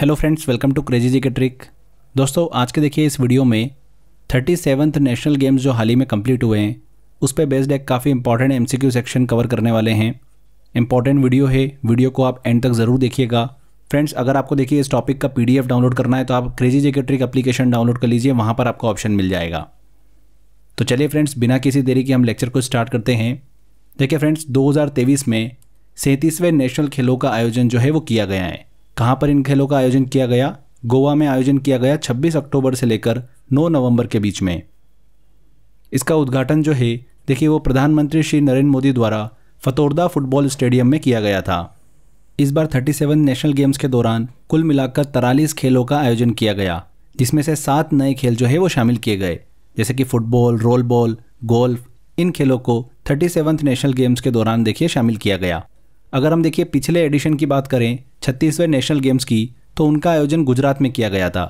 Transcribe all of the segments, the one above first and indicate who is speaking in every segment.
Speaker 1: hello friends welcome to crazy G K trick दोस्तों आज के देखिए इस वीडियो में थर्टी सेवन्थ नेशनल गेम्स जो हाल ही में कंप्लीट हुए हैं उस पर बेस्ड एक काफ़ी इंपॉर्टेंट एमसीक्यू सेक्शन कवर करने वाले हैं इंपॉर्टेंट वीडियो है वीडियो को आप एंड तक ज़रूर देखिएगा फ्रेंड्स अगर आपको देखिए इस टॉपिक का पी डाउनलोड करना है तो आप crazy G K trick application download कर लीजिए वहाँ पर आपको ऑप्शन मिल जाएगा तो चलिए फ्रेंड्स बिना किसी देरी के हम लेक्चर को स्टार्ट करते हैं देखिए फ्रेंड्स दो में सैंतीसवें नेशनल खेलों का आयोजन जो है वो किया गया है कहाँ पर इन खेलों का आयोजन किया गया गोवा में आयोजन किया गया 26 अक्टूबर से लेकर 9 नवंबर के बीच में इसका उद्घाटन जो है देखिए वो प्रधानमंत्री श्री नरेंद्र मोदी द्वारा फतोरदा फुटबॉल स्टेडियम में किया गया था इस बार 37 नेशनल गेम्स के दौरान कुल मिलाकर तरालीस खेलों का आयोजन किया गया जिसमें से सात नए खेल जो है वो शामिल किए गए जैसे कि फुटबॉल रोल बॉल गोल्फ इन खेलों को थर्टी नेशनल गेम्स के दौरान देखिए शामिल किया गया अगर हम देखिए पिछले एडिशन की बात करें छत्तीसवें नेशनल गेम्स की तो उनका आयोजन गुजरात में किया गया था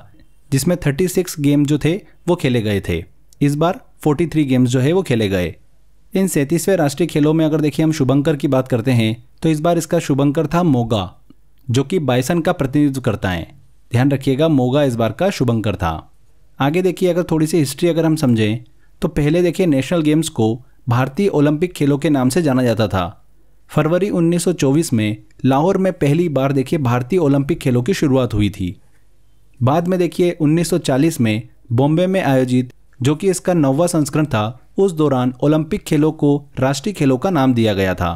Speaker 1: जिसमें 36 गेम जो थे वो खेले गए थे इस बार 43 गेम्स जो है वो खेले गए इन सैंतीसवें राष्ट्रीय खेलों में अगर देखिए हम शुभंकर की बात करते हैं तो इस बार इसका शुभंकर था मोगा जो कि बाइसन का प्रतिनिधित्व करता है ध्यान रखिएगा मोगा इस बार का शुभंकर था आगे देखिए अगर थोड़ी सी हिस्ट्री अगर हम समझें तो पहले देखिए नेशनल गेम्स को भारतीय ओलंपिक खेलों के नाम से जाना जाता था फरवरी 1924 में लाहौर में पहली बार देखिए भारतीय ओलंपिक खेलों की शुरुआत हुई थी बाद में देखिए 1940 में बॉम्बे में आयोजित जो कि इसका नौवा संस्करण था उस दौरान ओलंपिक खेलों को राष्ट्रीय खेलों का नाम दिया गया था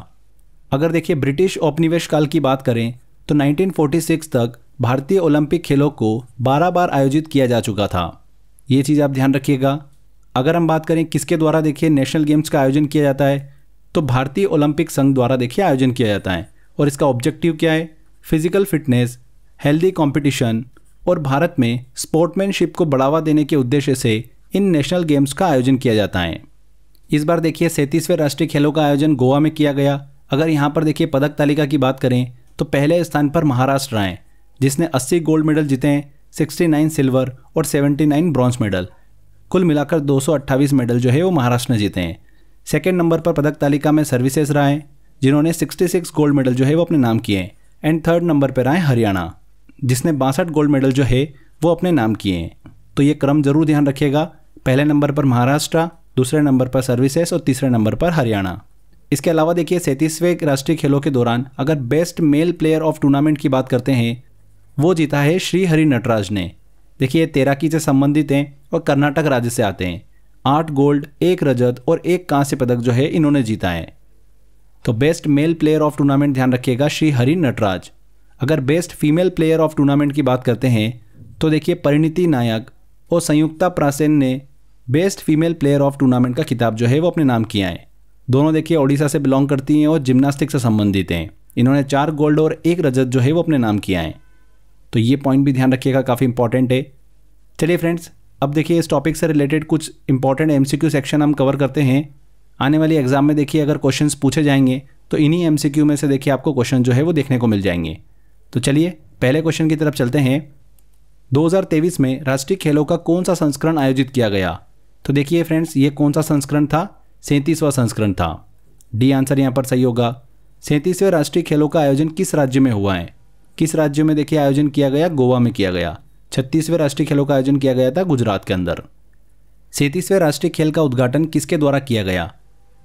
Speaker 1: अगर देखिए ब्रिटिश औपनिवेश काल की बात करें तो 1946 तक भारतीय ओलंपिक खेलों को 12 बार आयोजित किया जा चुका था ये चीज़ आप ध्यान रखिएगा अगर हम बात करें किसके द्वारा देखिए नेशनल गेम्स का आयोजन किया जाता है तो भारतीय ओलंपिक संघ द्वारा देखिए आयोजन किया जाता है और इसका ऑब्जेक्टिव क्या है फिजिकल फिटनेस हेल्दी कॉम्पिटिशन और भारत में स्पोर्टमैनशिप को बढ़ावा देने के उद्देश्य से इन नेशनल गेम्स का आयोजन किया जाता है इस बार देखिए सैंतीसवें राष्ट्रीय खेलों का आयोजन गोवा में किया गया अगर यहाँ पर देखिए पदक तालिका की बात करें तो पहले स्थान पर महाराष्ट्र आए जिसने 80 गोल्ड मेडल जीते हैं 69 सिल्वर और 79 ब्रॉन्ज मेडल कुल मिलाकर दो मेडल जो है वो महाराष्ट्र ने जीते हैं सेकेंड नंबर पर पदक तालिका में सर्विसेज रहा है जिन्होंने 66 गोल्ड मेडल जो है वो अपने नाम किए हैं एंड थर्ड नंबर पर आए हरियाणा जिसने बासठ गोल्ड मेडल जो है वो अपने नाम किए हैं तो ये क्रम ज़रूर ध्यान रखिएगा पहले नंबर पर महाराष्ट्र दूसरे नंबर पर सर्विसेज और तीसरे नंबर पर हरियाणा इसके अलावा देखिए सैंतीसवें राष्ट्रीय खेलों के दौरान अगर best male player of tournament की बात करते हैं वो जीता है श्री हरि नटराज ने देखिए तैराकी से संबंधित हैं और कर्नाटक राज्य से आते हैं आठ गोल्ड एक रजत और एक कांस्य पदक जो है इन्होंने जीता है तो best male player of tournament ध्यान रखिएगा श्री हरि नटराज अगर best female player of tournament की बात करते हैं तो देखिए परिणति नायक और संयुक्ता प्रासेन ने बेस्ट फीमेल प्लेयर ऑफ टूर्नामेंट का खिताब जो है वो अपने नाम किया है दोनों देखिए ओडिशा से बिलोंग करती हैं और जिम्नास्टिक से संबंधित हैं इन्होंने चार गोल्ड और एक रजत जो है वो अपने नाम किया है तो ये पॉइंट भी ध्यान रखिएगा काफ़ी इंपॉर्टेंट है चलिए फ्रेंड्स अब देखिए इस टॉपिक से रिलेटेड कुछ इंपॉर्टेंट एम सेक्शन हम कवर करते हैं आने वाली एग्जाम में देखिए अगर क्वेश्चन पूछे जाएंगे तो इन्हीं एम में से देखिए आपको क्वेश्चन जो है वो देखने को मिल जाएंगे तो चलिए पहले क्वेश्चन की तरफ चलते हैं 2023 में राष्ट्रीय खेलों का कौन सा संस्करण आयोजित किया गया तो देखिए फ्रेंड्स ये कौन सा संस्करण था सैंतीसवां संस्करण था डी आंसर यहाँ पर सही होगा सैंतीसवें राष्ट्रीय खेलों का आयोजन किस राज्य में हुआ है किस राज्य में देखिए आयोजन किया गया गोवा में किया गया छत्तीसवें राष्ट्रीय खेलों का आयोजन किया गया था गुजरात के अंदर सैंतीसवें राष्ट्रीय खेल का उद्घाटन किसके द्वारा किया गया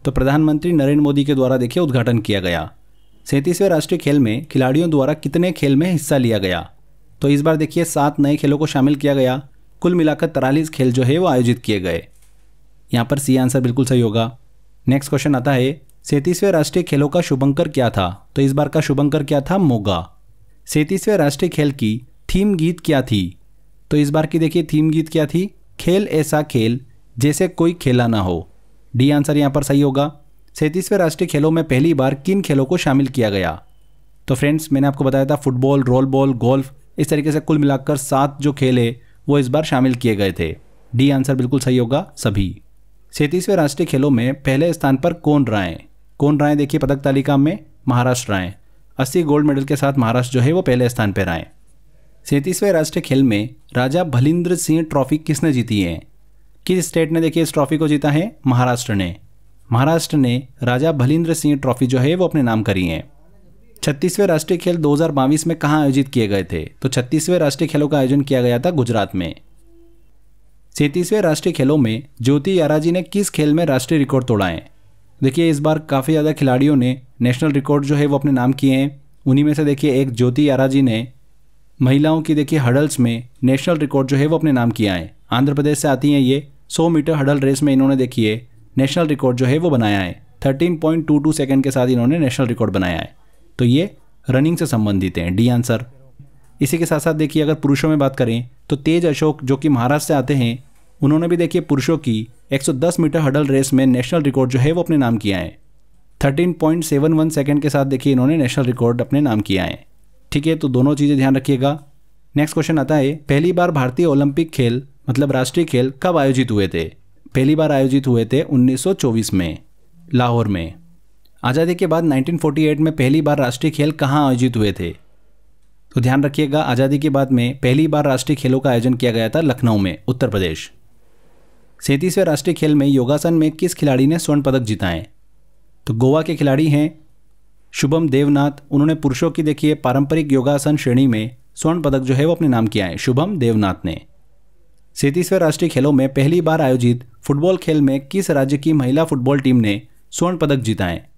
Speaker 1: तो प्रधानमंत्री नरेंद्र मोदी के द्वारा देखिए उद्घाटन किया गया सैंतीसवें राष्ट्रीय खेल में खिलाड़ियों द्वारा कितने खेल में हिस्सा लिया गया तो इस बार देखिए सात नए खेलों को शामिल किया गया कुल मिलाकर तिरालीस खेल जो है वो आयोजित किए गए यहाँ पर सी आंसर बिल्कुल सही होगा नेक्स्ट क्वेश्चन आता है सैंतीसवें राष्ट्रीय खेलों का शुभंकर क्या था तो इस बार का शुभंकर क्या था मोगा सैंतीसवें राष्ट्रीय खेल की थीम गीत क्या थी तो इस बार की देखिए थीम गीत क्या थी खेल ऐसा खेल जैसे कोई खेला ना हो डी आंसर यहाँ पर सही होगा सैंतीसवें राष्ट्रीय खेलों में पहली बार किन खेलों को शामिल किया गया तो फ्रेंड्स मैंने आपको बताया था फुटबॉल रोल बॉल गोल्फ इस तरीके से कुल मिलाकर सात जो खेल है वो इस बार शामिल किए गए थे डी आंसर बिल्कुल सही होगा सभी सैंतीसवें राष्ट्रीय खेलों में पहले स्थान पर कौन राय कौन राय देखिए पदक तालिका में महाराष्ट्र राय अस्सी गोल्ड मेडल के साथ महाराष्ट्र जो है वो पहले स्थान पर आए सैंतीसवें राष्ट्रीय खेल में राजा भलिंद्र सिंह ट्रॉफी किसने जीती है किस स्टेट ने देखिए इस ट्रॉफी को जीता है महाराष्ट्र ने महाराष्ट्र ने राजा भलिंद्र सिंह ट्रॉफी जो है वो अपने नाम करी है छत्तीसवें राष्ट्रीय खेल दो में कहाँ आयोजित किए गए थे तो छत्तीसवें राष्ट्रीय खेलों का आयोजन किया गया था गुजरात में सैंतीसवें राष्ट्रीय खेलों में ज्योति याराजी ने किस खेल में राष्ट्रीय रिकॉर्ड तोड़ा है देखिए इस बार काफ़ी ज़्यादा खिलाड़ियों ने नेशनल रिकॉर्ड जो है वो अपने नाम किए हैं उन्हीं में से देखिए एक ज्योति याराजी ने महिलाओं की देखिए हडल्स में नेशनल रिकॉर्ड जो है वो अपने नाम किया है आंध्र प्रदेश से आती हैं ये 100 मीटर हडल रेस में इन्होंने देखिए नेशनल रिकॉर्ड जो है वो बनाया है टू सेकेंड के साथ इन्होंने नेशनल रिकॉर्ड बनाया है तो ये रनिंग से संबंधित हैं डी आंसर इसी के साथ साथ देखिए अगर पुरुषों में बात करें तो तेज अशोक जो कि महाराष्ट्र से आते हैं उन्होंने भी देखिए पुरुषों की 110 मीटर हडल रेस में नेशनल रिकॉर्ड जो है वो अपने नाम किया है 13.71 सेकंड के साथ देखिए इन्होंने नेशनल रिकॉर्ड अपने नाम किया है ठीक है तो दोनों चीज़ें ध्यान रखिएगा नेक्स्ट क्वेश्चन आता है पहली बार भारतीय ओलंपिक खेल मतलब राष्ट्रीय खेल कब आयोजित हुए थे पहली बार आयोजित हुए थे 1924 में लाहौर में आज़ादी के बाद 1948 में पहली बार राष्ट्रीय खेल कहाँ आयोजित हुए थे तो ध्यान रखिएगा आज़ादी के बाद में पहली बार राष्ट्रीय खेलों का आयोजन किया गया था लखनऊ में उत्तर प्रदेश सैंतीसवें राष्ट्रीय खेल में योगासन में किस खिलाड़ी ने स्वर्ण पदक जीता है तो गोवा के खिलाड़ी हैं शुभम देवनाथ उन्होंने पुरुषों की देखिए पारंपरिक योगासन श्रेणी में स्वर्ण पदक जो है वो अपने नाम किया है शुभम देवनाथ ने सैंतीसवें राष्ट्रीय खेलों में पहली बार आयोजित फुटबॉल खेल में किस राज्य की महिला फुटबॉल टीम ने स्वर्ण पदक जीता है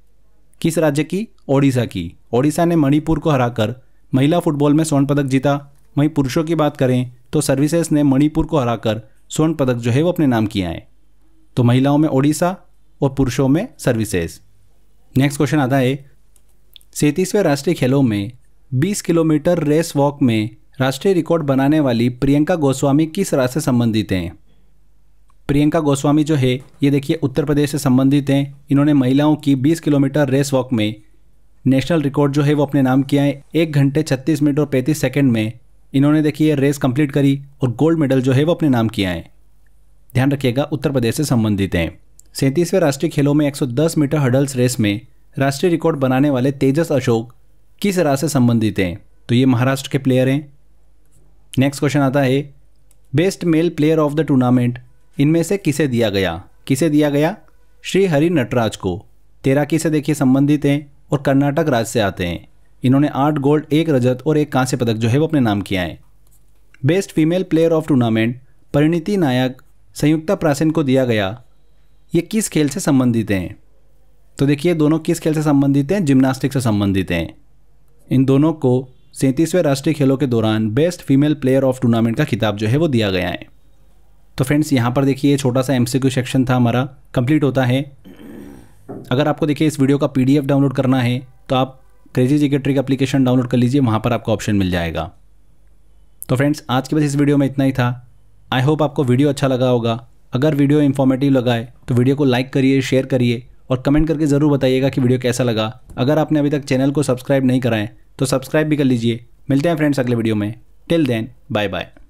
Speaker 1: किस राज्य की ओडिशा की ओडिशा ने मणिपुर को हराकर महिला फुटबॉल में स्वर्ण पदक जीता वहीं पुरुषों की बात करें तो सर्विसेज ने मणिपुर को हराकर स्वर्ण पदक जो है वो अपने नाम किया है तो महिलाओं में ओडिशा और पुरुषों में सर्विसेज नेक्स्ट क्वेश्चन आता है सैंतीसवें राष्ट्रीय खेलों में 20 किलोमीटर रेस वॉक में राष्ट्रीय रिकॉर्ड बनाने वाली प्रियंका गोस्वामी किस राज्य से संबंधित हैं प्रियंका गोस्वामी जो है ये देखिए उत्तर प्रदेश से संबंधित हैं इन्होंने महिलाओं की 20 किलोमीटर रेस वॉक में नेशनल रिकॉर्ड जो है वो अपने नाम किया है एक घंटे छत्तीस मिनट और पैंतीस सेकेंड में इन्होंने देखिए रेस कंप्लीट करी और गोल्ड मेडल जो है वो अपने नाम किया है ध्यान रखिएगा उत्तर प्रदेश से संबंधित हैं सैंतीसवें राष्ट्रीय खेलों में 110 मीटर हडल्स रेस में राष्ट्रीय रिकॉर्ड बनाने वाले तेजस अशोक किस राज से संबंधित हैं तो ये महाराष्ट्र के प्लेयर हैं नेक्स्ट क्वेश्चन आता है best male player of the tournament इनमें से किसे दिया गया किसे दिया गया श्री हरि नटराज को तैराकी से देखिए संबंधित हैं और कर्नाटक राज्य से आते हैं इन्होंने आठ गोल्ड एक रजत और एक कांस्य पदक जो है वो अपने नाम किया है best female player of tournament Parineeti Nayak Sanyukta Prasen को दिया गया ये किस खेल से संबंधित हैं तो देखिए दोनों किस खेल से संबंधित हैं जिम्नास्टिक से संबंधित हैं इन दोनों को सैंतीसवें राष्ट्रीय खेलों के दौरान best female player of tournament का खिताब जो है वो दिया गया है तो फ्रेंड्स यहाँ पर देखिए छोटा सा एम सेक्शन था हमारा कंप्लीट होता है अगर आपको देखिए इस वीडियो का पी डाउनलोड करना है तो आप crazy G trick application download कर लीजिए वहाँ पर आपको ऑप्शन मिल जाएगा तो फ्रेंड्स आज के बस इस वीडियो में इतना ही था आई होप आपको वीडियो अच्छा लगा होगा अगर वीडियो इन्फॉर्मेटिव लगाए तो वीडियो को लाइक करिए शेयर करिए और कमेंट करके ज़रूर बताइएगा कि वीडियो कैसा लगा अगर आपने अभी तक चैनल को सब्सक्राइब नहीं कराएं तो सब्सक्राइब भी कर लीजिए मिलते हैं फ्रेंड्स अगले वीडियो में टिल देन बाय बाय